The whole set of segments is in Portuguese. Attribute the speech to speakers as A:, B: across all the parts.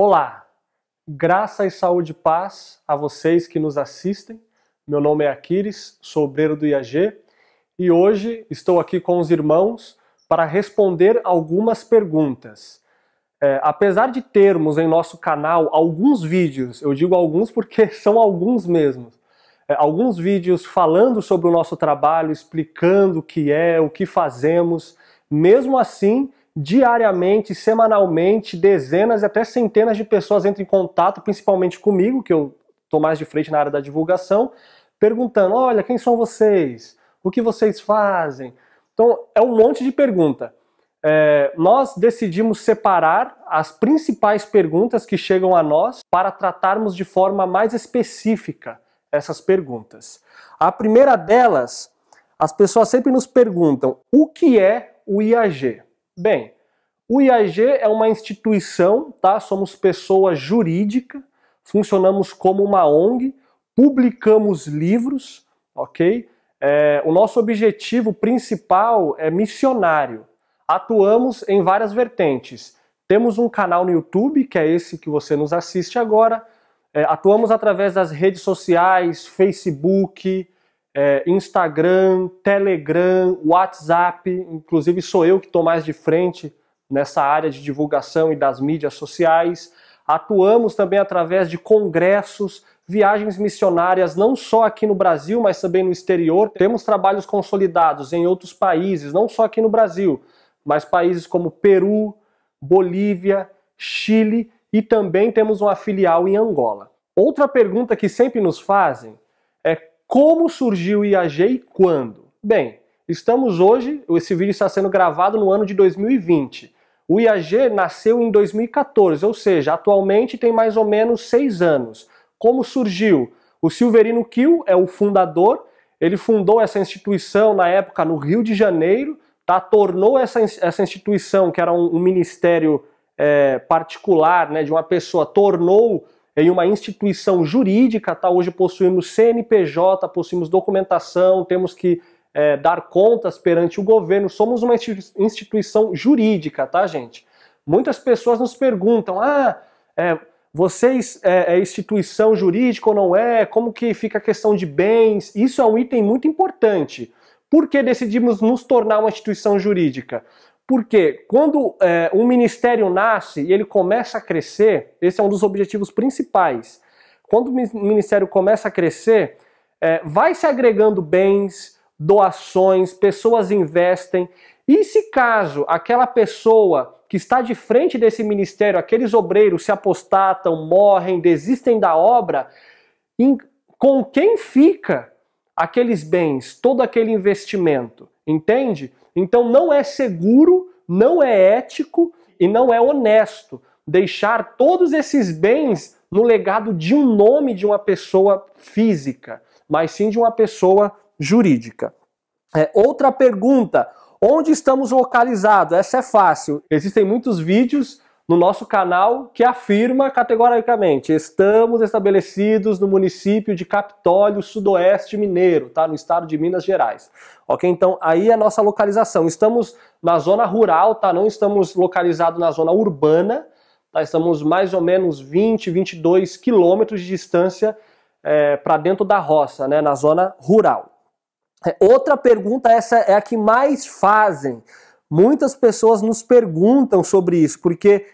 A: Olá, graça e saúde e paz a vocês que nos assistem. Meu nome é Aquiles, sou obreiro do IAG e hoje estou aqui com os irmãos para responder algumas perguntas. É, apesar de termos em nosso canal alguns vídeos, eu digo alguns porque são alguns mesmos, é, alguns vídeos falando sobre o nosso trabalho, explicando o que é, o que fazemos, mesmo assim, diariamente, semanalmente, dezenas e até centenas de pessoas entram em contato, principalmente comigo, que eu estou mais de frente na área da divulgação, perguntando: olha, quem são vocês? O que vocês fazem? Então, é um monte de pergunta. É, nós decidimos separar as principais perguntas que chegam a nós para tratarmos de forma mais específica essas perguntas. A primeira delas, as pessoas sempre nos perguntam o que é o IAG. Bem, o IAG é uma instituição, tá? Somos pessoa jurídica, funcionamos como uma ONG, publicamos livros, ok? É, o nosso objetivo principal é missionário. Atuamos em várias vertentes. Temos um canal no YouTube, que é esse que você nos assiste agora. É, atuamos através das redes sociais, Facebook, é, Instagram, Telegram, WhatsApp, inclusive sou eu que estou mais de frente nessa área de divulgação e das mídias sociais. Atuamos também através de congressos, viagens missionárias, não só aqui no Brasil, mas também no exterior. Temos trabalhos consolidados em outros países, não só aqui no Brasil, mas países como Peru, Bolívia, Chile e também temos uma filial em Angola. Outra pergunta que sempre nos fazem como surgiu o IAG e quando? Bem, estamos hoje, esse vídeo está sendo gravado no ano de 2020. O IAG nasceu em 2014, ou seja, atualmente tem mais ou menos seis anos. Como surgiu? O Silverino Kiel é o fundador, ele fundou essa instituição na época no Rio de Janeiro, tá? tornou essa, essa instituição, que era um, um ministério é, particular né, de uma pessoa, tornou em uma instituição jurídica, tá? Hoje possuímos CNPJ, possuímos documentação, temos que é, dar contas perante o governo, somos uma instituição jurídica, tá, gente? Muitas pessoas nos perguntam, ah, é, vocês é, é, instituição jurídica ou não é? Como que fica a questão de bens? Isso é um item muito importante. Por que decidimos nos tornar uma instituição jurídica? Porque quando é, um ministério nasce e ele começa a crescer, esse é um dos objetivos principais. Quando o ministério começa a crescer, é, vai se agregando bens, doações, pessoas investem. E se caso aquela pessoa que está de frente desse ministério, aqueles obreiros se apostatam, morrem, desistem da obra, em, com quem fica aqueles bens, todo aquele investimento? Entende? Então não é seguro, não é ético e não é honesto deixar todos esses bens no legado de um nome de uma pessoa física, mas sim de uma pessoa jurídica. É, outra pergunta: onde estamos localizados? Essa é fácil. Existem muitos vídeos no nosso canal que afirma categoricamente: estamos estabelecidos no município de Capitólio, Sudoeste Mineiro, tá? No estado de Minas Gerais. Ok? Então, aí é a nossa localização. Estamos na zona rural, tá? Não estamos localizados na zona urbana, tá? Estamos mais ou menos 20, 22 quilômetros de distância é, para dentro da roça, né? Na zona rural. É, outra pergunta, essa é a que mais fazem. Muitas pessoas nos perguntam sobre isso, porque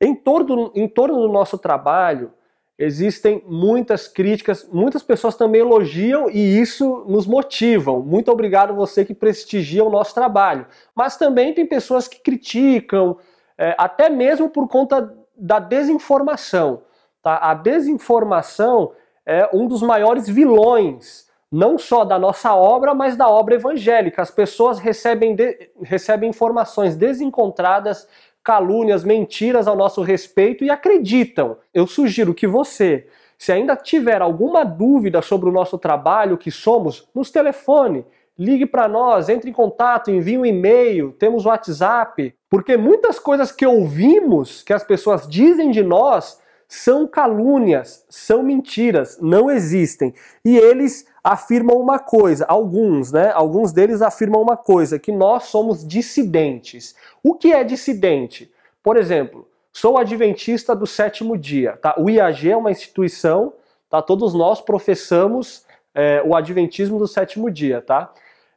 A: em torno, em torno do nosso trabalho, existem muitas críticas, muitas pessoas também elogiam e isso nos motivam. Muito obrigado você que prestigia o nosso trabalho. Mas também tem pessoas que criticam, é, até mesmo por conta da desinformação. Tá? A desinformação é um dos maiores vilões, não só da nossa obra, mas da obra evangélica. As pessoas recebem, de, recebem informações desencontradas, calúnias, mentiras ao nosso respeito e acreditam. Eu sugiro que você, se ainda tiver alguma dúvida sobre o nosso trabalho, que somos, nos telefone. Ligue para nós, entre em contato, envie um e-mail, temos WhatsApp, porque muitas coisas que ouvimos, que as pessoas dizem de nós, são calúnias, são mentiras, não existem. E eles afirmam uma coisa, alguns, né? Alguns deles afirmam uma coisa, que nós somos dissidentes. O que é dissidente? Por exemplo, sou adventista do sétimo dia, tá? O IAG é uma instituição, tá? Todos nós professamos é, o adventismo do sétimo dia, tá?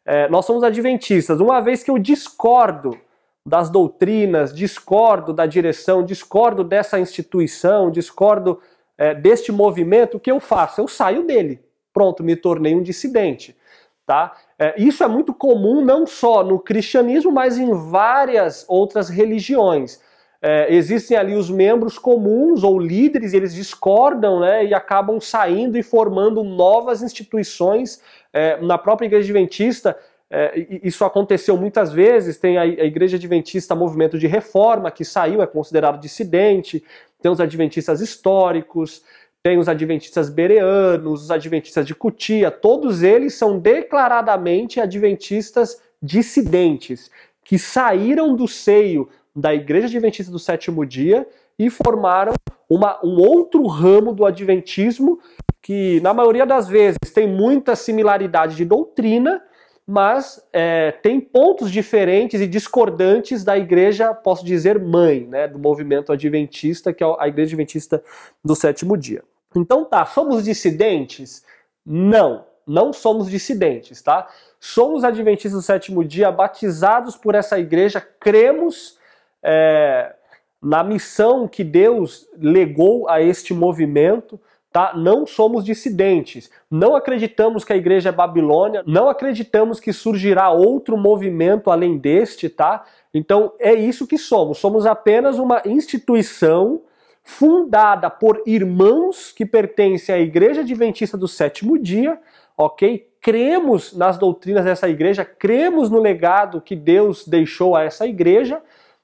A: É, nós somos adventistas. Uma vez que eu discordo das doutrinas, discordo da direção, discordo dessa instituição, discordo é, deste movimento, o que eu faço? Eu saio dele pronto, me tornei um dissidente. Tá? É, isso é muito comum não só no cristianismo, mas em várias outras religiões. É, existem ali os membros comuns ou líderes, eles discordam né, e acabam saindo e formando novas instituições. É, na própria Igreja Adventista, é, isso aconteceu muitas vezes. Tem a, a Igreja Adventista Movimento de Reforma, que saiu, é considerado dissidente. Tem os Adventistas históricos, tem os adventistas bereanos, os adventistas de Cutia, todos eles são declaradamente adventistas dissidentes, que saíram do seio da Igreja Adventista do Sétimo Dia e formaram uma, um outro ramo do Adventismo que, na maioria das vezes, tem muita similaridade de doutrina, mas é, tem pontos diferentes e discordantes da Igreja, posso dizer, mãe, né, do movimento adventista, que é a Igreja Adventista do Sétimo Dia. Então tá, somos dissidentes? Não, não somos dissidentes, tá? Somos adventistas do sétimo dia, batizados por essa igreja, cremos é, na missão que Deus legou a este movimento, tá? Não somos dissidentes, não acreditamos que a igreja é Babilônia, não acreditamos que surgirá outro movimento além deste, tá? Então é isso que somos, somos apenas uma instituição fundada por irmãos que pertencem à Igreja Adventista do Sétimo Dia, ok? Cremos nas doutrinas dessa igreja, cremos no legado que Deus deixou a essa igreja,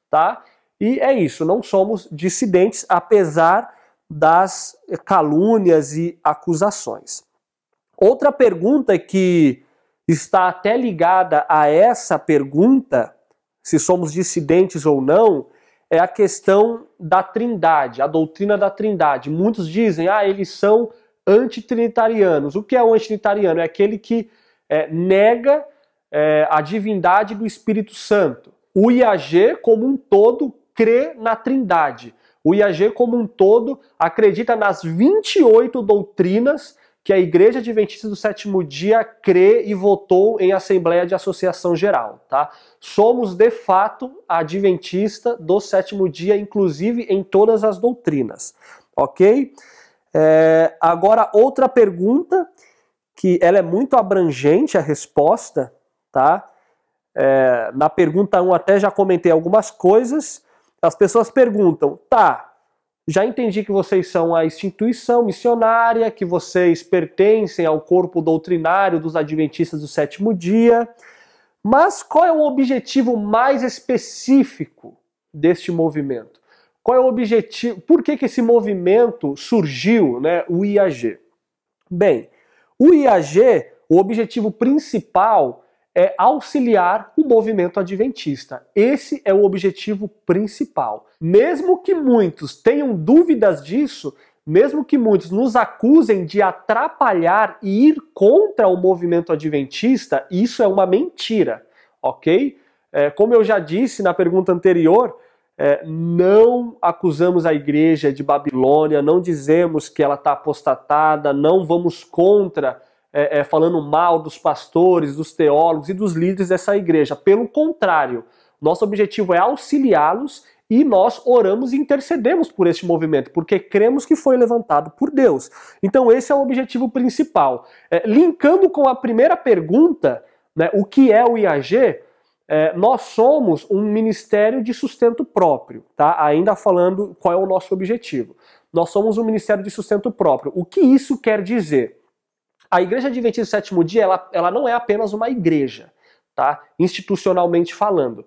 A: tá? E é isso, não somos dissidentes, apesar das calúnias e acusações. Outra pergunta que está até ligada a essa pergunta, se somos dissidentes ou não, é a questão da Trindade, a doutrina da Trindade. Muitos dizem, ah, eles são antitrinitarianos. O que é o antitrinitariano? É aquele que é, nega é, a divindade do Espírito Santo. O IAG, como um todo, crê na Trindade. O IAG, como um todo, acredita nas 28 doutrinas que a Igreja Adventista do Sétimo Dia crê e votou em Assembleia de Associação Geral, tá? Somos de fato adventista do sétimo dia, inclusive em todas as doutrinas, ok? É, agora, outra pergunta, que ela é muito abrangente a resposta, tá? É, na pergunta 1 até já comentei algumas coisas. As pessoas perguntam, tá, já entendi que vocês são a instituição missionária, que vocês pertencem ao corpo doutrinário dos Adventistas do sétimo dia. Mas qual é o objetivo mais específico deste movimento? Qual é o objetivo? Por que, que esse movimento surgiu, né, o IAG? Bem, o IAG, o objetivo principal é auxiliar o movimento adventista. Esse é o objetivo principal. Mesmo que muitos tenham dúvidas disso, mesmo que muitos nos acusem de atrapalhar e ir contra o movimento adventista, isso é uma mentira, ok? É, como eu já disse na pergunta anterior, é, não acusamos a igreja de Babilônia, não dizemos que ela está apostatada, não vamos contra é, é, falando mal dos pastores, dos teólogos e dos líderes dessa igreja. Pelo contrário, nosso objetivo é auxiliá-los e nós oramos e intercedemos por este movimento, porque cremos que foi levantado por Deus. Então, esse é o objetivo principal. É, linkando com a primeira pergunta, né, o que é o IAG? É, nós somos um ministério de sustento próprio, tá? Ainda falando qual é o nosso objetivo. Nós somos um ministério de sustento próprio. O que isso quer dizer? a Igreja Adventista do Sétimo Dia, ela, ela não é apenas uma igreja, tá? Institucionalmente falando.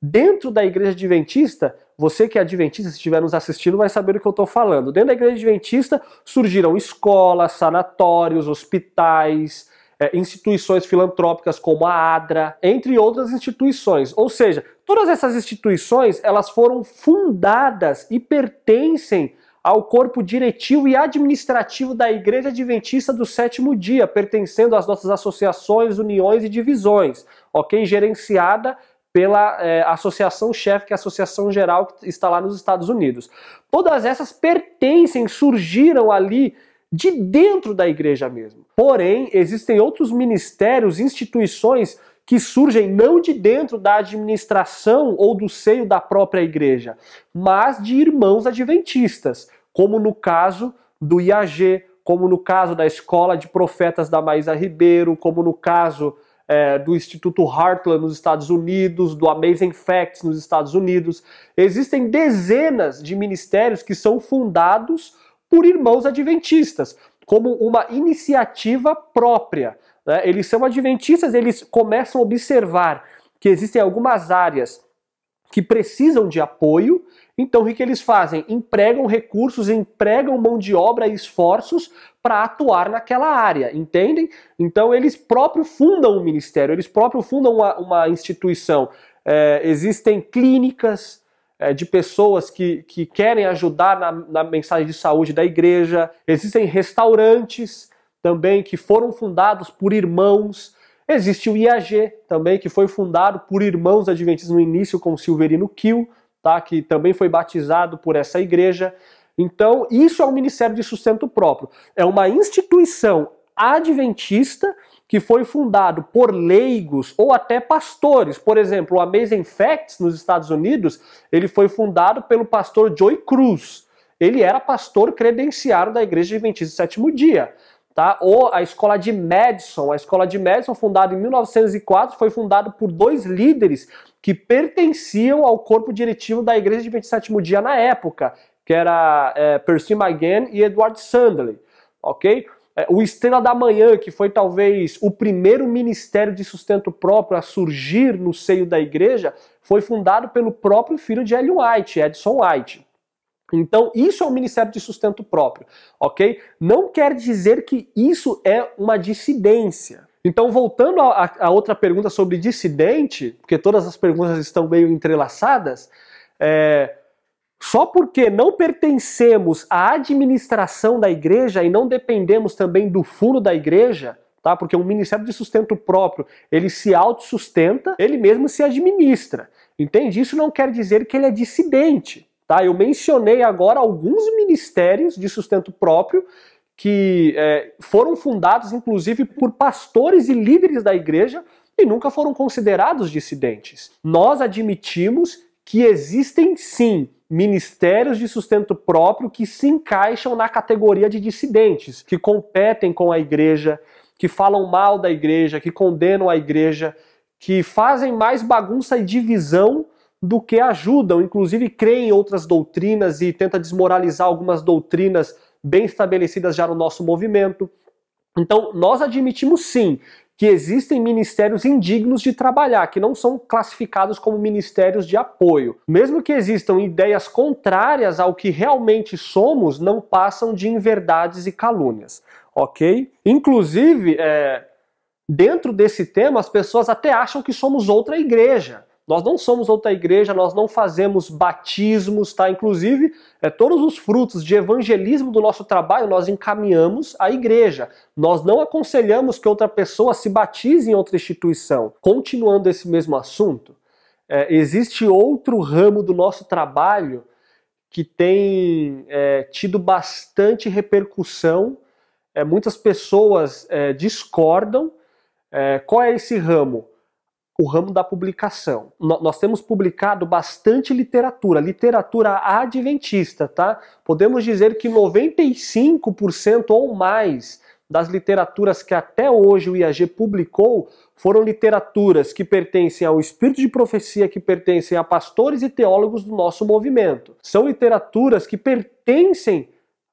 A: Dentro da Igreja Adventista, você que é adventista, se estiver nos assistindo, vai saber o que eu estou falando. Dentro da Igreja Adventista surgiram escolas, sanatórios, hospitais, é, instituições filantrópicas como a ADRA, entre outras instituições. Ou seja, todas essas instituições elas foram fundadas e pertencem ao corpo diretivo e administrativo da Igreja Adventista do Sétimo Dia, pertencendo às nossas associações, uniões e divisões, ok? Gerenciada pela é, associação chefe, que é a associação geral que está lá nos Estados Unidos. Todas essas pertencem, surgiram ali de dentro da igreja mesmo. Porém, existem outros ministérios, instituições que surgem não de dentro da administração ou do seio da própria igreja, mas de irmãos adventistas como no caso do IAG, como no caso da Escola de Profetas da Maísa Ribeiro, como no caso é, do Instituto Heartland nos Estados Unidos, do Amazing Facts nos Estados Unidos. Existem dezenas de ministérios que são fundados por irmãos adventistas, como uma iniciativa própria. Né? Eles são adventistas, eles começam a observar que existem algumas áreas que precisam de apoio então, o que, que eles fazem? Empregam recursos, empregam mão de obra e esforços para atuar naquela área, entendem? Então, eles próprios fundam um ministério, eles próprios fundam uma, uma instituição. É, existem clínicas é, de pessoas que, que querem ajudar na, na mensagem de saúde da igreja, existem restaurantes também que foram fundados por irmãos. Existe o IAG também, que foi fundado por irmãos adventistas no início com Silverino Kiel, tá? que também foi batizado por essa igreja. Então, isso é um ministério de sustento próprio. É uma instituição adventista que foi fundado por leigos ou até pastores. Por exemplo, o Amazing Facts nos Estados Unidos, ele foi fundado pelo pastor Joy Cruz. Ele era pastor credenciado da Igreja Adventista do Sétimo Dia. Tá? Ou a escola de Madison. A escola de Madison, fundada em 1904, foi fundada por dois líderes que pertenciam ao corpo diretivo da Igreja de 27 Dia na época, que era é, Percy McGann e Edward Sandley, ok? É, o Estrela da Manhã, que foi talvez o primeiro ministério de sustento próprio a surgir no seio da igreja, foi fundado pelo próprio filho de Ellen White, Edson White. Então, isso é um ministério de sustento próprio, ok? Não quer dizer que isso é uma dissidência, então, voltando à outra pergunta sobre dissidente, porque todas as perguntas estão meio entrelaçadas, é, só porque não pertencemos à administração da igreja e não dependemos também do fundo da igreja, tá? Porque um ministério de sustento próprio, ele se autossustenta, ele mesmo se administra. Entende? Isso não quer dizer que ele é dissidente, tá? Eu mencionei agora alguns ministérios de sustento próprio que é, foram fundados, inclusive, por pastores e líderes da igreja e nunca foram considerados dissidentes. Nós admitimos que existem sim ministérios de sustento próprio que se encaixam na categoria de dissidentes, que competem com a igreja, que falam mal da igreja, que condenam a igreja, que fazem mais bagunça e divisão do que ajudam, inclusive creem em outras doutrinas e tenta desmoralizar algumas doutrinas bem estabelecidas já no nosso movimento. Então, nós admitimos sim que existem ministérios indignos de trabalhar, que não são classificados como ministérios de apoio. Mesmo que existam ideias contrárias ao que realmente somos, não passam de inverdades e calúnias, ok? Inclusive, é, dentro desse tema, as pessoas até acham que somos outra igreja. Nós não somos outra igreja, nós não fazemos batismos, tá? Inclusive, é, todos os frutos de evangelismo do nosso trabalho nós encaminhamos à igreja. Nós não aconselhamos que outra pessoa se batize em outra instituição. Continuando esse mesmo assunto, é, existe outro ramo do nosso trabalho que tem é, tido bastante repercussão. É, muitas pessoas é, discordam. É, qual é esse ramo? o ramo da publicação. Nós temos publicado bastante literatura, literatura adventista, tá? Podemos dizer que 95% ou mais das literaturas que até hoje o IAG publicou foram literaturas que pertencem ao espírito de profecia, que pertencem a pastores e teólogos do nosso movimento. São literaturas que pertencem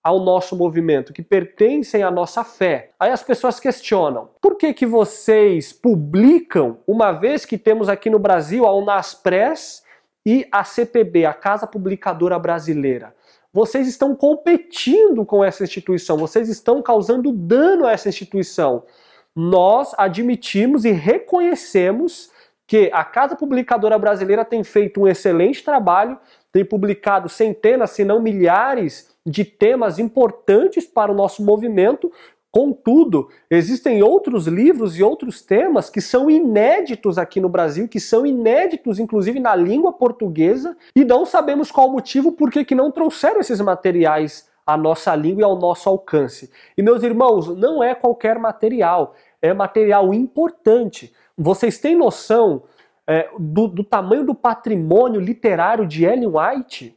A: ao nosso movimento, que pertencem à nossa fé. Aí as pessoas questionam: por que, que vocês publicam, uma vez que temos aqui no Brasil a Unaspress e a CPB, a Casa Publicadora Brasileira? Vocês estão competindo com essa instituição, vocês estão causando dano a essa instituição. Nós admitimos e reconhecemos que a Casa Publicadora Brasileira tem feito um excelente trabalho, tem publicado centenas, se não milhares, de temas importantes para o nosso movimento. Contudo, existem outros livros e outros temas que são inéditos aqui no Brasil, que são inéditos inclusive na língua portuguesa, e não sabemos qual o motivo por que não trouxeram esses materiais à nossa língua e ao nosso alcance. E meus irmãos, não é qualquer material, é material importante. Vocês têm noção é, do, do tamanho do patrimônio literário de Ellen White?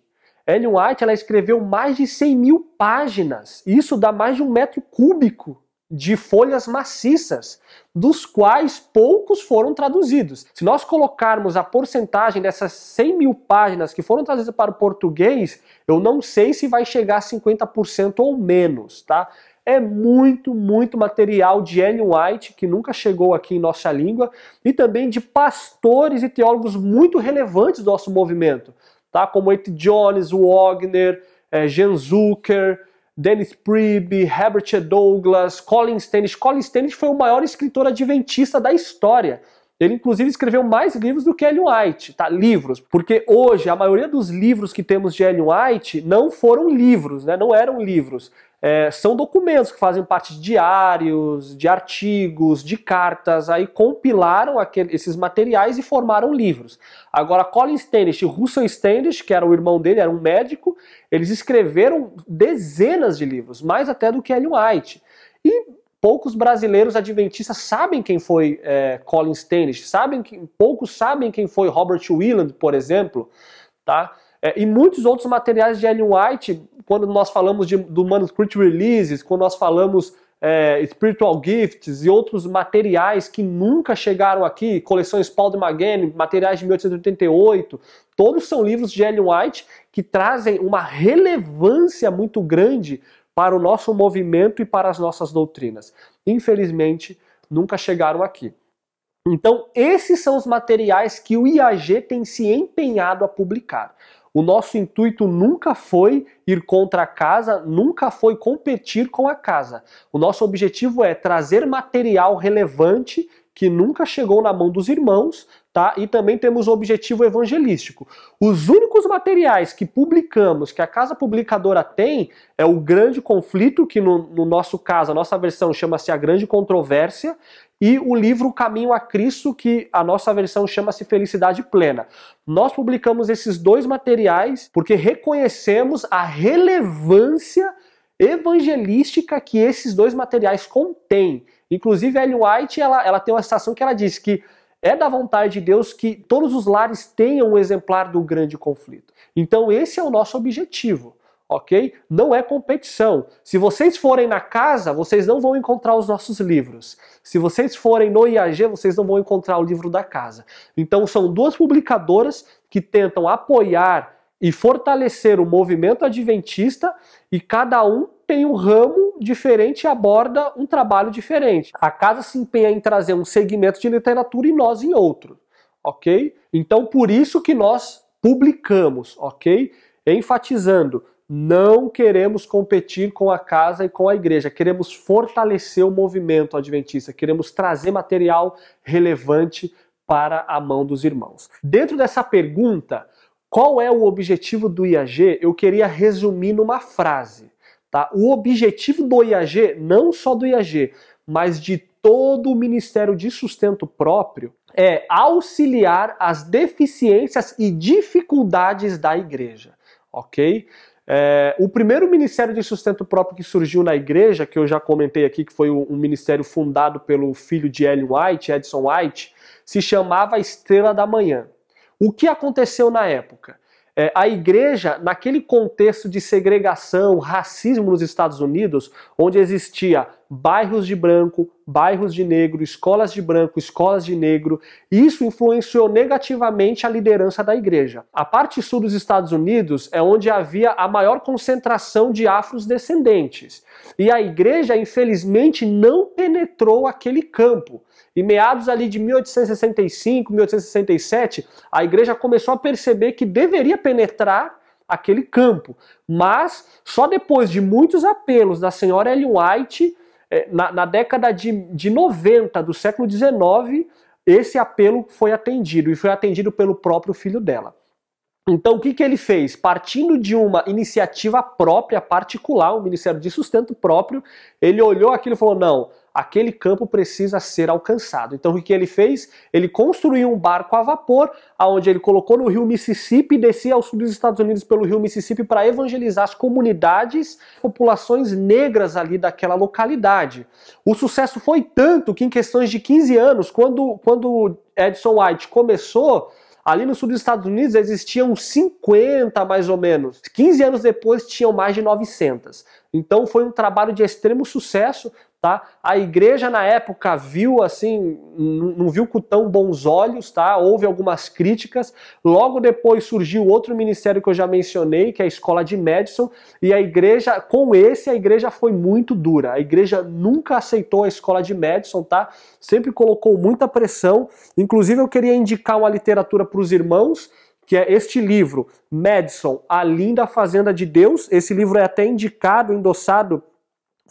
A: Ellen White ela escreveu mais de 100 mil páginas. Isso dá mais de um metro cúbico de folhas maciças, dos quais poucos foram traduzidos. Se nós colocarmos a porcentagem dessas 100 mil páginas que foram traduzidas para o português, eu não sei se vai chegar a 50% ou menos, tá? É muito, muito material de Ellen White, que nunca chegou aqui em nossa língua, e também de pastores e teólogos muito relevantes do nosso movimento tá? como Ed Jones, Wagner, é, Zucker, Dennis Priebe, Herbert Douglas, Colin Stanley. Colin Stanley foi o maior escritor adventista da história. Ele, inclusive, escreveu mais livros do que Ellen White, tá? Livros. Porque hoje, a maioria dos livros que temos de Ellen White não foram livros, né? Não eram livros é, são documentos que fazem parte de diários, de artigos, de cartas, aí compilaram aquele, esses materiais e formaram livros. Agora, Colin Standish e Russell Standish, que era o irmão dele, era um médico, eles escreveram dezenas de livros, mais até do que Ellen White. E poucos brasileiros adventistas sabem quem foi é, Colin Standish, sabem que, poucos sabem quem foi Robert Wieland, por exemplo, tá? É, e muitos outros materiais de Ellen White, quando nós falamos de, do Manuscript Releases, quando nós falamos é, Spiritual Gifts e outros materiais que nunca chegaram aqui, coleções Paul de Magan, materiais de 1888, todos são livros de Ellen White que trazem uma relevância muito grande para o nosso movimento e para as nossas doutrinas. Infelizmente, nunca chegaram aqui. Então, esses são os materiais que o IAG tem se empenhado a publicar. O nosso intuito nunca foi ir contra a casa, nunca foi competir com a casa. O nosso objetivo é trazer material relevante que nunca chegou na mão dos irmãos tá? E também temos o objetivo evangelístico. Os únicos materiais que publicamos, que a casa publicadora tem, é o grande conflito, que no, no nosso caso, a nossa versão chama-se A Grande Controvérsia, e o livro Caminho a Cristo, que a nossa versão chama-se Felicidade Plena. Nós publicamos esses dois materiais porque reconhecemos a relevância evangelística que esses dois materiais contêm. Inclusive, a Ellen White ela, ela tem uma citação que ela diz que é da vontade de Deus que todos os lares tenham um exemplar do grande conflito. Então, esse é o nosso objetivo, ok? Não é competição. Se vocês forem na casa, vocês não vão encontrar os nossos livros. Se vocês forem no IAG, vocês não vão encontrar o livro da casa. Então, são duas publicadoras que tentam apoiar e fortalecer o movimento adventista e cada um tem um ramo diferente e aborda um trabalho diferente. A casa se empenha em trazer um segmento de literatura e nós em outro, ok? Então por isso que nós publicamos, ok? Enfatizando, não queremos competir com a casa e com a igreja, queremos fortalecer o movimento adventista, queremos trazer material relevante para a mão dos irmãos. Dentro dessa pergunta, qual é o objetivo do IAG? Eu queria resumir numa frase. Tá? O objetivo do IAG, não só do IAG, mas de todo o Ministério de Sustento Próprio, é auxiliar as deficiências e dificuldades da igreja, ok? É, o primeiro ministério de sustento próprio que surgiu na igreja, que eu já comentei aqui, que foi um ministério fundado pelo filho de Ellen White, Edson White, se chamava Estrela da Manhã. O que aconteceu na época? É, a igreja, naquele contexto de segregação, racismo nos Estados Unidos, onde existia bairros de branco, bairros de negro, escolas de branco, escolas de negro, isso influenciou negativamente a liderança da igreja. A parte sul dos Estados Unidos é onde havia a maior concentração de afros descendentes. E a igreja, infelizmente, não penetrou aquele campo. Em meados ali de 1865, 1867, a igreja começou a perceber que deveria penetrar aquele campo, mas só depois de muitos apelos da senhora Ellen White, eh, na, na década de, de 90 do século 19, esse apelo foi atendido e foi atendido pelo próprio filho dela. Então, o que, que ele fez? Partindo de uma iniciativa própria, particular, um Ministério de Sustento próprio, ele olhou aquilo e falou: não, aquele campo precisa ser alcançado. Então o que ele fez? Ele construiu um barco a vapor, aonde ele colocou no rio Mississippi e descia ao sul dos Estados Unidos pelo rio Mississippi para evangelizar as comunidades, populações negras ali daquela localidade. O sucesso foi tanto que em questões de 15 anos, quando, quando Edson White começou, Ali no sul dos Estados Unidos existiam 50 mais ou menos. 15 anos depois tinham mais de 900. Então foi um trabalho de extremo sucesso, tá? A igreja na época viu assim, não viu com tão bons olhos, tá? Houve algumas críticas. Logo depois surgiu outro ministério que eu já mencionei, que é a escola de Madison, e a igreja, com esse a igreja foi muito dura. A igreja nunca aceitou a escola de Madison, tá? Sempre colocou muita pressão. Inclusive eu queria indicar uma literatura para os irmãos, que é este livro, Madison, A Linda Fazenda de Deus. Esse livro é até indicado, endossado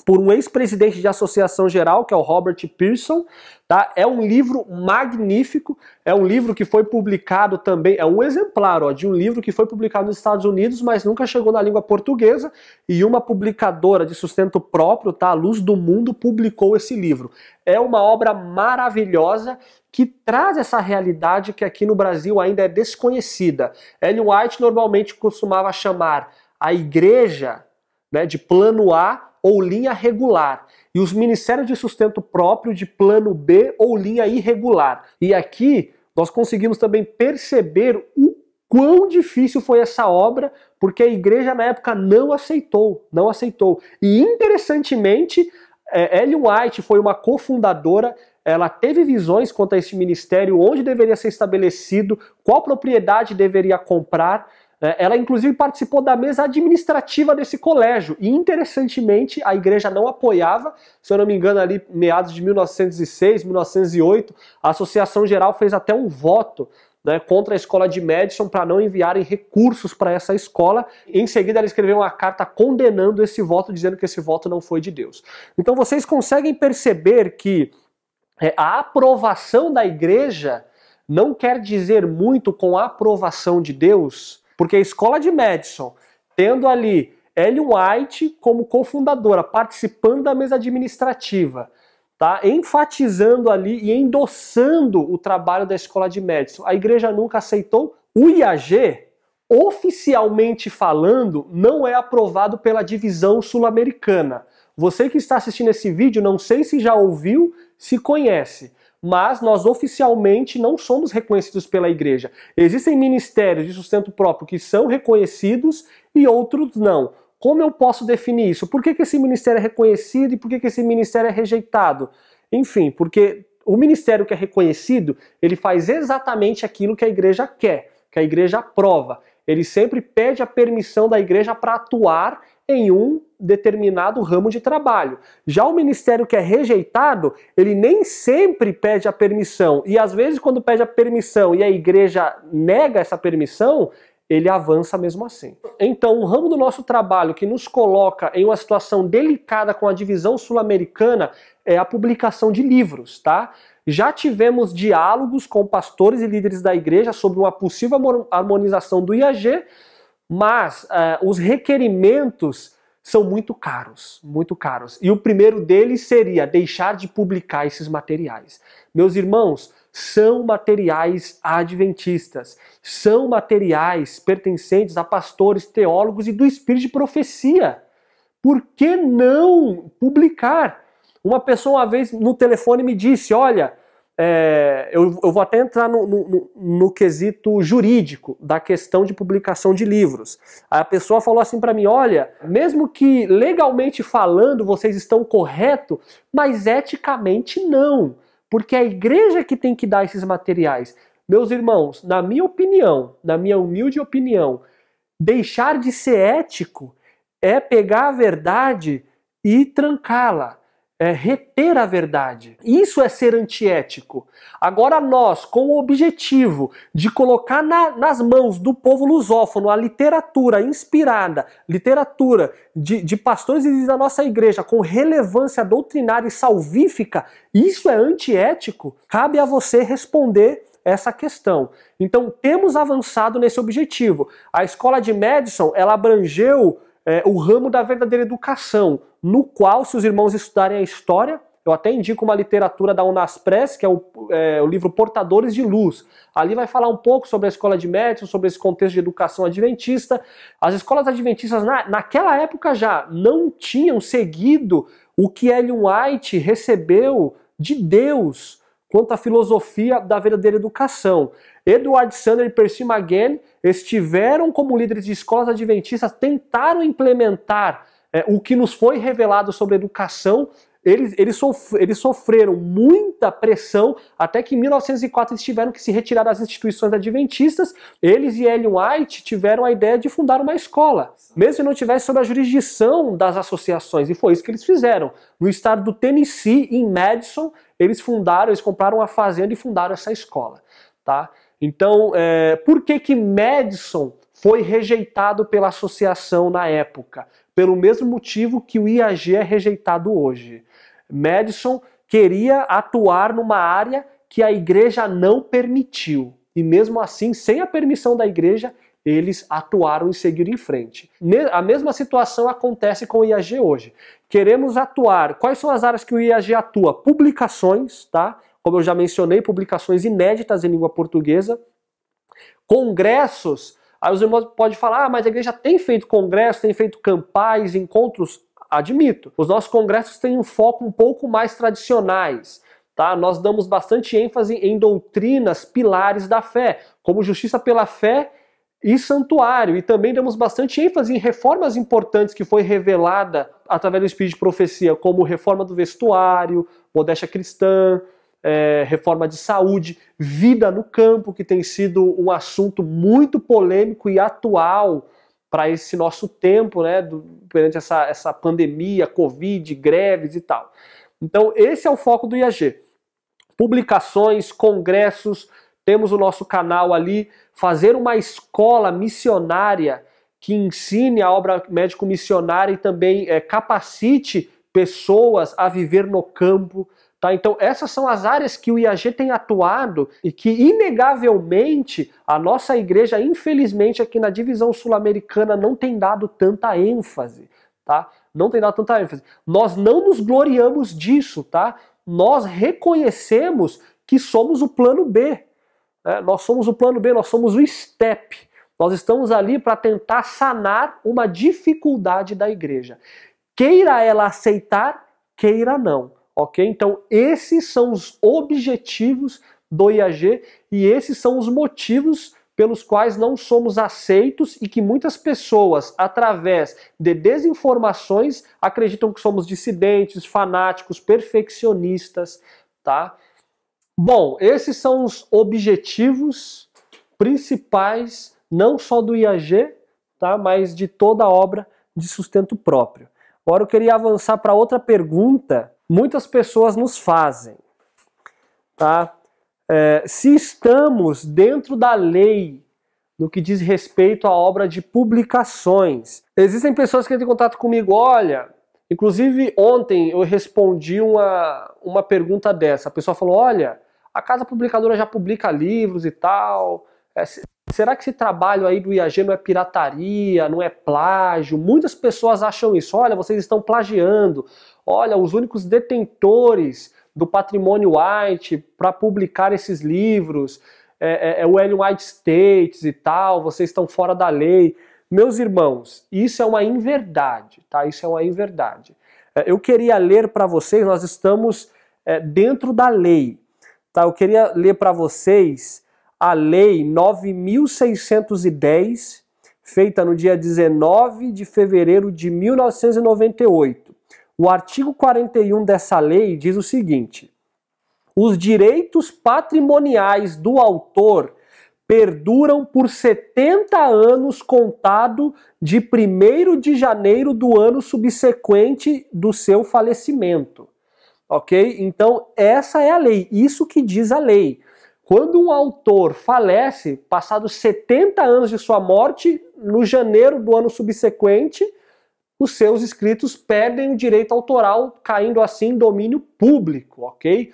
A: por um ex-presidente de associação geral, que é o Robert Pearson, tá? É um livro magnífico, é um livro que foi publicado também, é um exemplar, ó, de um livro que foi publicado nos Estados Unidos, mas nunca chegou na língua portuguesa, e uma publicadora de sustento próprio, tá? A Luz do Mundo publicou esse livro. É uma obra maravilhosa que traz essa realidade que aqui no Brasil ainda é desconhecida. Ellen White normalmente costumava chamar a igreja, né, de plano A ou linha regular, e os ministérios de sustento próprio de plano B ou linha irregular. E aqui nós conseguimos também perceber o quão difícil foi essa obra, porque a igreja na época não aceitou, não aceitou. E interessantemente, é, Ellen White foi uma cofundadora, ela teve visões quanto a esse ministério, onde deveria ser estabelecido, qual propriedade deveria comprar, é, ela, inclusive, participou da mesa administrativa desse colégio e, interessantemente, a igreja não apoiava. Se eu não me engano, ali meados de 1906, 1908, a Associação Geral fez até um voto né, contra a escola de Madison para não enviarem recursos para essa escola. Em seguida, ela escreveu uma carta condenando esse voto, dizendo que esse voto não foi de Deus. Então, vocês conseguem perceber que é, a aprovação da igreja não quer dizer muito com a aprovação de Deus porque a escola de Madison, tendo ali Ellen White como cofundadora, participando da mesa administrativa, tá? enfatizando ali e endossando o trabalho da escola de Madison, a igreja nunca aceitou. O IAG, oficialmente falando, não é aprovado pela divisão sul-americana. Você que está assistindo esse vídeo, não sei se já ouviu, se conhece, mas nós oficialmente não somos reconhecidos pela igreja. Existem ministérios de sustento próprio que são reconhecidos e outros não. Como eu posso definir isso? Por que, que esse ministério é reconhecido e por que, que esse ministério é rejeitado? Enfim, porque o ministério que é reconhecido, ele faz exatamente aquilo que a igreja quer, que a igreja aprova. Ele sempre pede a permissão da igreja para atuar em um determinado ramo de trabalho. Já o ministério que é rejeitado, ele nem sempre pede a permissão. E às vezes, quando pede a permissão e a igreja nega essa permissão, ele avança mesmo assim. Então, o ramo do nosso trabalho que nos coloca em uma situação delicada com a divisão sul-americana é a publicação de livros, tá? Já tivemos diálogos com pastores e líderes da igreja sobre uma possível harmonização do IAG, mas uh, os requerimentos são muito caros, muito caros. E o primeiro deles seria deixar de publicar esses materiais. Meus irmãos, são materiais adventistas, são materiais pertencentes a pastores, teólogos e do espírito de profecia. Por que não publicar? Uma pessoa uma vez no telefone me disse: "Olha, é, eu, eu, vou até entrar no, no, no, quesito jurídico da questão de publicação de livros. A pessoa falou assim para mim: olha, mesmo que legalmente falando vocês estão correto, mas eticamente não, porque é a igreja que tem que dar esses materiais. Meus irmãos, na minha opinião, na minha humilde opinião, deixar de ser ético é pegar a verdade e trancá-la é, reter a verdade. Isso é ser antiético. Agora, nós, com o objetivo de colocar na, nas mãos do povo lusófono a literatura inspirada, literatura de, de pastores e da nossa igreja com relevância doutrinária e salvífica, isso é antiético? Cabe a você responder essa questão. Então, temos avançado nesse objetivo. A escola de Madison ela abrangeu é, o ramo da verdadeira educação, no qual, se os irmãos estudarem a história, eu até indico uma literatura da Unaspress, que é o, é o, livro Portadores de Luz. Ali vai falar um pouco sobre a escola de médicos, sobre esse contexto de educação adventista. As escolas adventistas, na, naquela época já, não tinham seguido o que Ellen White recebeu de Deus quanto à filosofia da verdadeira educação. Edward Sander e Percy McGann estiveram como líderes de escolas adventistas, tentaram implementar é, o que nos foi revelado sobre educação, eles, eles, sof eles sofreram muita pressão até que em 1904 eles tiveram que se retirar das instituições adventistas. Eles e Ellen White tiveram a ideia de fundar uma escola, mesmo que não tivesse sob a jurisdição das associações, e foi isso que eles fizeram. No estado do Tennessee, em Madison, eles fundaram, eles compraram uma fazenda e fundaram essa escola. Tá? Então, é, por que que Madison foi rejeitado pela associação na época? pelo mesmo motivo que o IAG é rejeitado hoje. Madison queria atuar numa área que a igreja não permitiu. E mesmo assim, sem a permissão da igreja, eles atuaram e seguiram em frente. A mesma situação acontece com o IAG hoje. Queremos atuar. Quais são as áreas que o IAG atua? Publicações, tá? Como eu já mencionei, publicações inéditas em língua portuguesa. Congressos Aí os irmãos podem falar, ah, mas a igreja tem feito congressos, tem feito campais, encontros. Admito. Os nossos congressos têm um foco um pouco mais tradicionais. Tá? Nós damos bastante ênfase em doutrinas, pilares da fé, como justiça pela fé e santuário. E também damos bastante ênfase em reformas importantes que foi revelada através do Espírito de Profecia, como reforma do vestuário, modéstia cristã, é, reforma de saúde, vida no campo, que tem sido um assunto muito polêmico e atual para esse nosso tempo, né, do, perante essa, essa pandemia, Covid, greves e tal. Então, esse é o foco do IAG. Publicações, congressos, temos o nosso canal ali, fazer uma escola missionária que ensine a obra médico-missionária e também é, capacite pessoas a viver no campo, Tá? Então, essas são as áreas que o IAG tem atuado e que, inegavelmente, a nossa igreja, infelizmente, aqui na divisão sul-americana não tem dado tanta ênfase. Tá? Não tem dado tanta ênfase. Nós não nos gloriamos disso, tá? Nós reconhecemos que somos o plano B. Né? Nós somos o plano B, nós somos o STEP. Nós estamos ali para tentar sanar uma dificuldade da igreja. Queira ela aceitar, queira não. Ok? Então, esses são os objetivos do IAG e esses são os motivos pelos quais não somos aceitos e que muitas pessoas, através de desinformações, acreditam que somos dissidentes, fanáticos, perfeccionistas, tá? Bom, esses são os objetivos principais, não só do IAG, tá? Mas de toda a obra de sustento próprio. Agora eu queria avançar para outra pergunta muitas pessoas nos fazem. Tá? É, se estamos dentro da lei no que diz respeito à obra de publicações, existem pessoas que entram em contato comigo, olha, inclusive ontem eu respondi uma, uma pergunta dessa. A pessoa falou, olha, a casa publicadora já publica livros e tal. É, Será que esse trabalho aí do IAG não é pirataria, não é plágio? Muitas pessoas acham isso. Olha, vocês estão plagiando. Olha, os únicos detentores do patrimônio White para publicar esses livros é, é, é o Ellen White States e tal. Vocês estão fora da lei. Meus irmãos, isso é uma inverdade, tá? Isso é uma inverdade. É, eu queria ler para vocês, nós estamos é, dentro da lei, tá? Eu queria ler para vocês a Lei 9610, feita no dia 19 de fevereiro de 1998. O artigo 41 dessa lei diz o seguinte: os direitos patrimoniais do autor perduram por 70 anos contado de 1 de janeiro do ano subsequente do seu falecimento. Ok? Então, essa é a lei, isso que diz a lei. Quando um autor falece, passados 70 anos de sua morte, no janeiro do ano subsequente, os seus escritos perdem o direito autoral, caindo assim em domínio público, ok?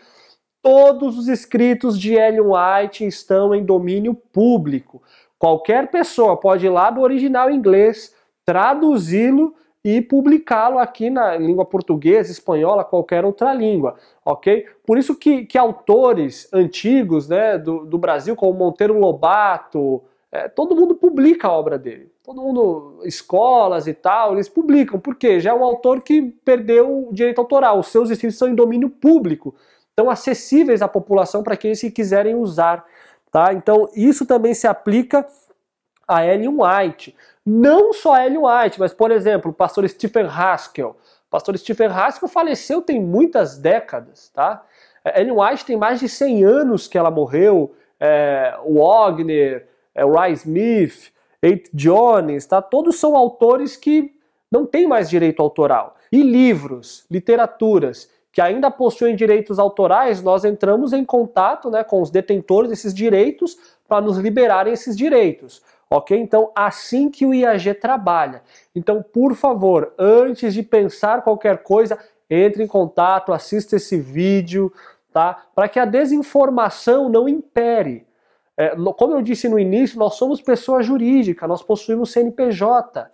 A: Todos os escritos de Ellen White estão em domínio público. Qualquer pessoa pode ir lá do original inglês, traduzi-lo e publicá-lo aqui na língua portuguesa, espanhola, qualquer outra língua, ok? Por isso que, que autores antigos né, do, do Brasil, como Monteiro Lobato, é, todo mundo publica a obra dele. Todo mundo, escolas e tal, eles publicam, porque já é um autor que perdeu o direito autoral, os seus escritos são em domínio público, estão acessíveis à população para aqueles que quiserem usar. Tá? Então, isso também se aplica a Ellen White. Não só Ellen White, mas, por exemplo, o pastor Stephen Haskell. O pastor Stephen Haskell faleceu tem muitas décadas, tá? É, Ellen White tem mais de 100 anos que ela morreu. É, Wagner, é, Ray Smith, Eight Jones, tá? Todos são autores que não têm mais direito autoral. E livros, literaturas que ainda possuem direitos autorais, nós entramos em contato né, com os detentores desses direitos para nos liberarem esses direitos. Ok? Então, assim que o IAG trabalha. Então, por favor, antes de pensar qualquer coisa, entre em contato, assista esse vídeo, tá? Para que a desinformação não impere. É, como eu disse no início, nós somos pessoa jurídica, nós possuímos CNPJ.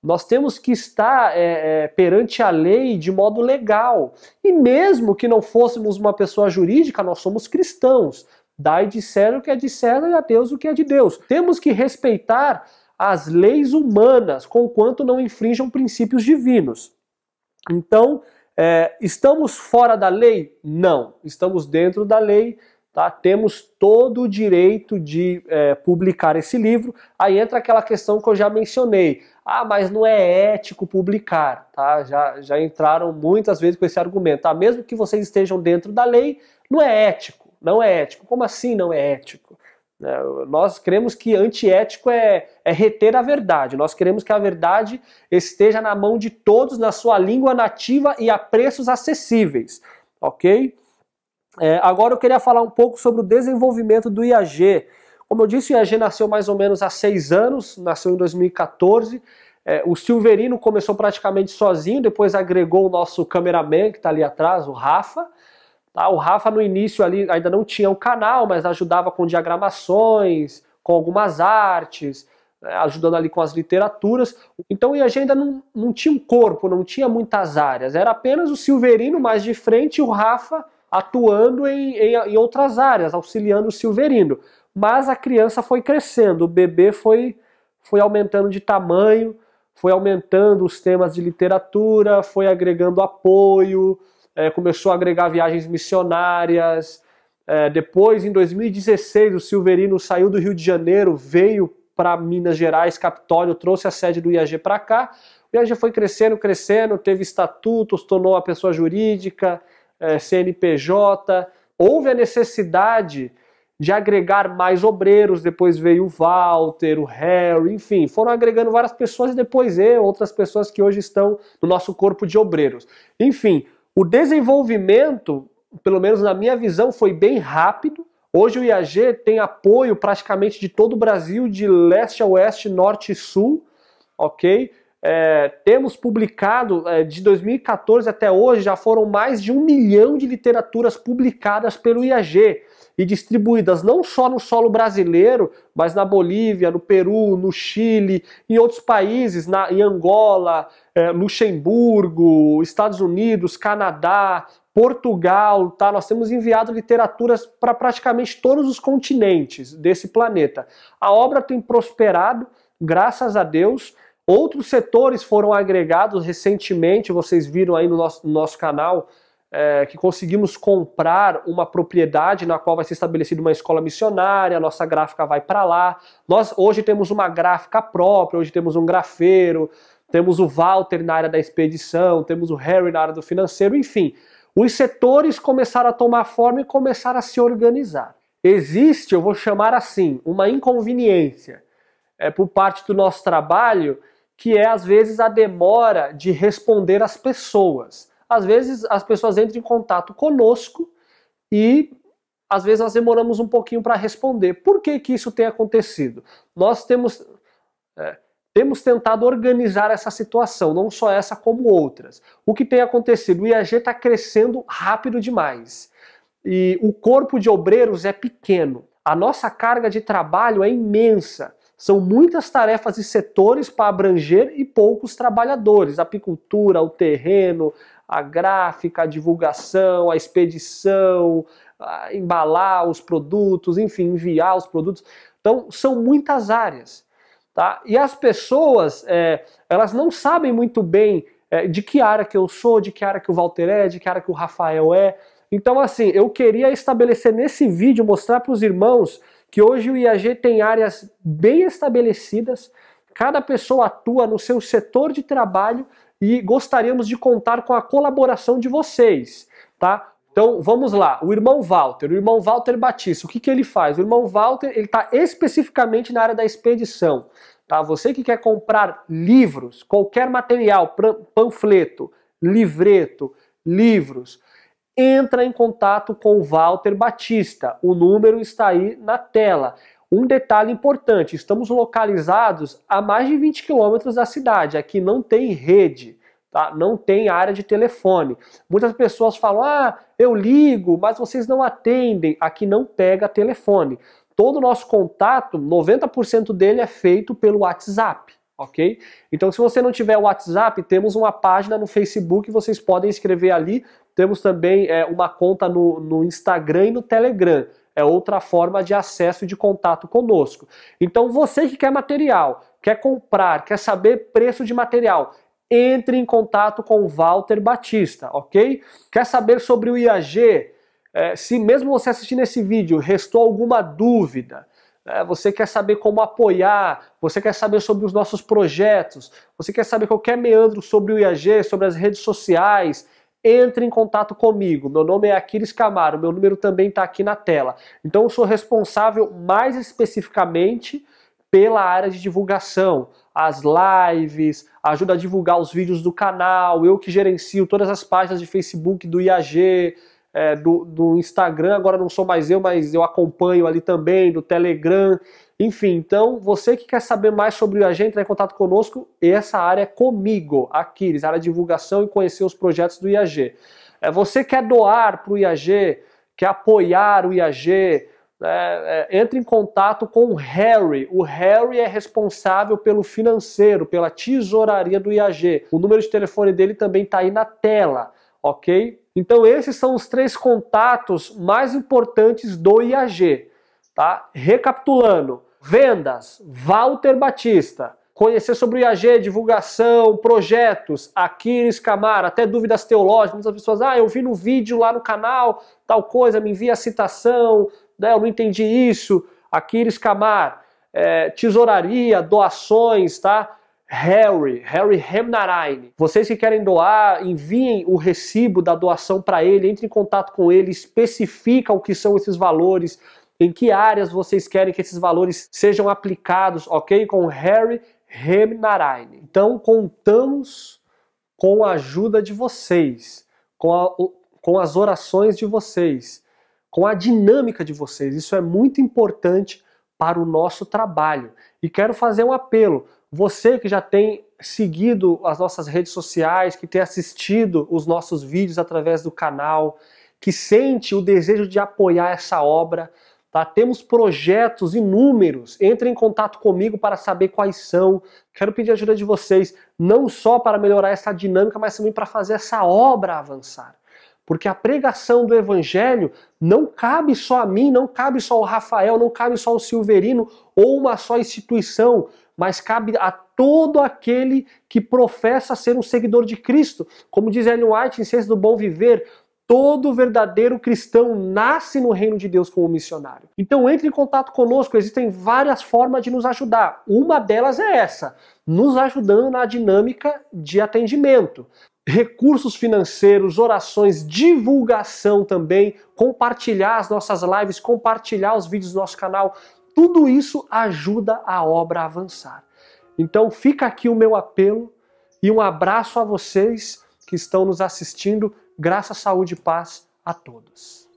A: Nós temos que estar é, é, perante a lei de modo legal. E mesmo que não fôssemos uma pessoa jurídica, nós somos cristãos. Dai de César o que é de César e a Deus o que é de Deus. Temos que respeitar as leis humanas, conquanto não infringam princípios divinos. Então, é, estamos fora da lei? Não. Estamos dentro da lei, tá? temos todo o direito de é, publicar esse livro. Aí entra aquela questão que eu já mencionei. Ah, mas não é ético publicar. Tá? Já, já entraram muitas vezes com esse argumento. Ah, Mesmo que vocês estejam dentro da lei, não é ético. Não é ético. Como assim não é ético? Né, nós cremos que antiético é, é reter a verdade. Nós queremos que a verdade esteja na mão de todos, na sua língua nativa e a preços acessíveis. Ok? É, agora eu queria falar um pouco sobre o desenvolvimento do IAG. Como eu disse, o IAG nasceu mais ou menos há seis anos, nasceu em 2014. É, o Silverino começou praticamente sozinho, depois agregou o nosso cameraman que está ali atrás, o Rafa. Tá? O Rafa no início ali ainda não tinha um canal, mas ajudava com diagramações, com algumas artes, né? ajudando ali com as literaturas. Então a agenda não, não tinha um corpo, não tinha muitas áreas. Era apenas o Silverino mais de frente e o Rafa atuando em, em, em outras áreas, auxiliando o Silverino. Mas a criança foi crescendo, o bebê foi, foi aumentando de tamanho, foi aumentando os temas de literatura, foi agregando apoio, é, começou a agregar viagens missionárias. É, depois, em 2016, o Silverino saiu do Rio de Janeiro, veio para Minas Gerais, Capitólio, trouxe a sede do IAG para cá. O IAG foi crescendo, crescendo, teve estatutos, tornou a pessoa jurídica, é, CNPJ. Houve a necessidade de agregar mais obreiros, depois veio o Walter, o Harry, enfim, foram agregando várias pessoas e depois eu, outras pessoas que hoje estão no nosso corpo de obreiros. Enfim, o desenvolvimento, pelo menos na minha visão, foi bem rápido. Hoje o IAG tem apoio praticamente de todo o Brasil, de leste a oeste, norte e sul, ok? É, temos publicado, é, de 2014 até hoje, já foram mais de um milhão de literaturas publicadas pelo IAG e distribuídas não só no solo brasileiro, mas na Bolívia, no Peru, no Chile, em outros países, na, em Angola, eh, Luxemburgo, Estados Unidos, Canadá, Portugal, tá? Nós temos enviado literaturas para praticamente todos os continentes desse planeta. A obra tem prosperado, graças a Deus. Outros setores foram agregados recentemente, vocês viram aí no nosso, no nosso canal é, que conseguimos comprar uma propriedade na qual vai ser estabelecida uma escola missionária, a nossa gráfica vai para lá. Nós hoje temos uma gráfica própria, hoje temos um grafeiro, temos o Walter na área da expedição, temos o Harry na área do financeiro, enfim. Os setores começaram a tomar forma e começaram a se organizar. Existe, eu vou chamar assim, uma inconveniência é, por parte do nosso trabalho, que é às vezes a demora de responder às pessoas às vezes as pessoas entram em contato conosco e às vezes nós demoramos um pouquinho para responder. Por que, que isso tem acontecido? Nós temos, é, temos tentado organizar essa situação, não só essa como outras. O que tem acontecido? O IAG está crescendo rápido demais. E o corpo de obreiros é pequeno. A nossa carga de trabalho é imensa. São muitas tarefas e setores para abranger e poucos trabalhadores. Apicultura, o terreno, a gráfica, a divulgação, a expedição, a embalar os produtos, enfim, enviar os produtos. Então, são muitas áreas. Tá? E as pessoas, é, elas não sabem muito bem é, de que área que eu sou, de que área que o Walter é, de que área que o Rafael é. Então, assim, eu queria estabelecer nesse vídeo, mostrar para os irmãos que hoje o IAG tem áreas bem estabelecidas, cada pessoa atua no seu setor de trabalho e gostaríamos de contar com a colaboração de vocês, tá? Então vamos lá, o irmão Walter, o irmão Walter Batista, o que, que ele faz? O irmão Walter ele está especificamente na área da expedição. Tá? Você que quer comprar livros, qualquer material, panfleto, livreto, livros, entra em contato com o Walter Batista. O número está aí na tela. Um detalhe importante: estamos localizados a mais de 20 quilômetros da cidade. Aqui não tem rede, tá? não tem área de telefone. Muitas pessoas falam: ah, eu ligo, mas vocês não atendem. Aqui não pega telefone. Todo o nosso contato, 90% dele é feito pelo WhatsApp. Ok? Então, se você não tiver WhatsApp, temos uma página no Facebook, vocês podem escrever ali. Temos também é, uma conta no, no Instagram e no Telegram é outra forma de acesso e de contato conosco. Então você que quer material, quer comprar, quer saber preço de material, entre em contato com o Walter Batista, ok? Quer saber sobre o IAG? É, se mesmo você assistindo esse vídeo restou alguma dúvida, é, você quer saber como apoiar, você quer saber sobre os nossos projetos, você quer saber qualquer meandro sobre o IAG, sobre as redes sociais, entre em contato comigo. Meu nome é Aquiles Camaro, meu número também está aqui na tela. Então eu sou responsável mais especificamente pela área de divulgação, as lives, ajuda a divulgar os vídeos do canal, eu que gerencio todas as páginas de Facebook, do IAG, é, eh, do, do Instagram, agora não sou mais eu, mas eu acompanho ali também, do Telegram. Enfim, então você que quer saber mais sobre o IAG, entrar em contato conosco essa área é comigo, Aquiles, área de divulgação e conhecer os projetos do IAG. É, você quer doar para o IAG, quer apoiar o IAG, é, né, é, entre em contato com o Harry. O Harry é responsável pelo financeiro, pela tesouraria do IAG. O número de telefone dele também está aí na tela, ok? Então esses são os três contatos mais importantes do IAG, tá? Recapitulando, Vendas, Walter Batista. Conhecer sobre o IAG, divulgação, projetos, Aquiles Camara, até dúvidas teológicas. Muitas pessoas, ah, eu vi no vídeo lá no canal, tal coisa, me envia a citação, né, eu não entendi isso. Aquiles Camar, é, tesouraria, doações, tá? Harry, Harry Hemnarain Vocês que querem doar, enviem o recibo da doação para ele, entre em contato com ele, especifica o que são esses valores, em que áreas vocês querem que esses valores sejam aplicados, ok? Com Harry Hemnarain. Então, contamos com a ajuda de vocês, com, a, com as orações de vocês, com a dinâmica de vocês. Isso é muito importante para o nosso trabalho. E quero fazer um apelo. Você que já tem seguido as nossas redes sociais, que tem assistido os nossos vídeos através do canal, que sente o desejo de apoiar essa obra, Tá? Temos projetos inúmeros. Entre em contato comigo para saber quais são. Quero pedir a ajuda de vocês, não só para melhorar essa dinâmica, mas também para fazer essa obra avançar. Porque a pregação do evangelho não cabe só a mim, não cabe só ao Rafael, não cabe só ao Silverino ou uma só instituição, mas cabe a todo aquele que professa ser um seguidor de Cristo. Como diz Ellen White em Ciência do Bom Viver, Todo verdadeiro cristão nasce no reino de Deus como missionário. Então entre em contato conosco, existem várias formas de nos ajudar. Uma delas é essa, nos ajudando na dinâmica de atendimento. Recursos financeiros, orações, divulgação também, compartilhar as nossas lives, compartilhar os vídeos do nosso canal, tudo isso ajuda a obra a avançar. Então fica aqui o meu apelo e um abraço a vocês que estão nos assistindo Graça, saúde e paz a todos.